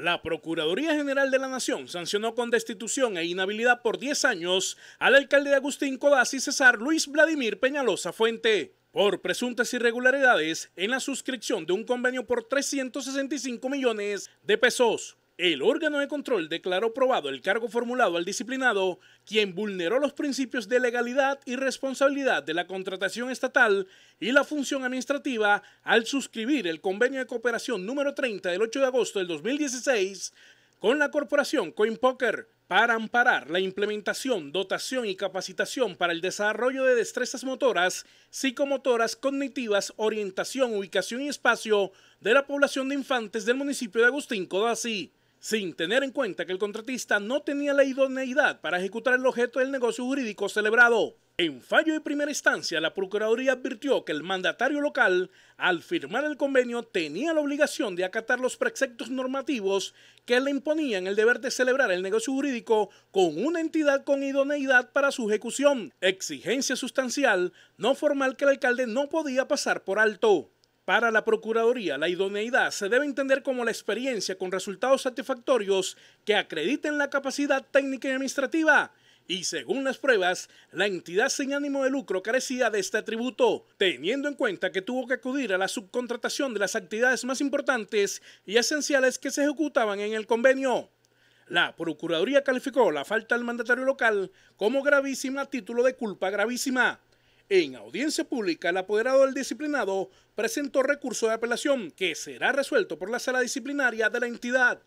La Procuraduría General de la Nación sancionó con destitución e inhabilidad por 10 años al alcalde de Agustín Codazzi César Luis Vladimir Peñalosa Fuente por presuntas irregularidades en la suscripción de un convenio por 365 millones de pesos el órgano de control declaró probado el cargo formulado al disciplinado, quien vulneró los principios de legalidad y responsabilidad de la contratación estatal y la función administrativa al suscribir el convenio de cooperación número 30 del 8 de agosto del 2016 con la corporación CoinPoker para amparar la implementación, dotación y capacitación para el desarrollo de destrezas motoras, psicomotoras, cognitivas, orientación, ubicación y espacio de la población de infantes del municipio de Agustín Codazzi sin tener en cuenta que el contratista no tenía la idoneidad para ejecutar el objeto del negocio jurídico celebrado. En fallo de primera instancia, la Procuraduría advirtió que el mandatario local, al firmar el convenio, tenía la obligación de acatar los preceptos normativos que le imponían el deber de celebrar el negocio jurídico con una entidad con idoneidad para su ejecución, exigencia sustancial no formal que el alcalde no podía pasar por alto. Para la Procuraduría, la idoneidad se debe entender como la experiencia con resultados satisfactorios que acrediten la capacidad técnica y administrativa. Y según las pruebas, la entidad sin ánimo de lucro carecía de este atributo, teniendo en cuenta que tuvo que acudir a la subcontratación de las actividades más importantes y esenciales que se ejecutaban en el convenio. La Procuraduría calificó la falta del mandatario local como gravísima a título de culpa gravísima en audiencia pública, el apoderado del disciplinado presentó recurso de apelación que será resuelto por la sala disciplinaria de la entidad.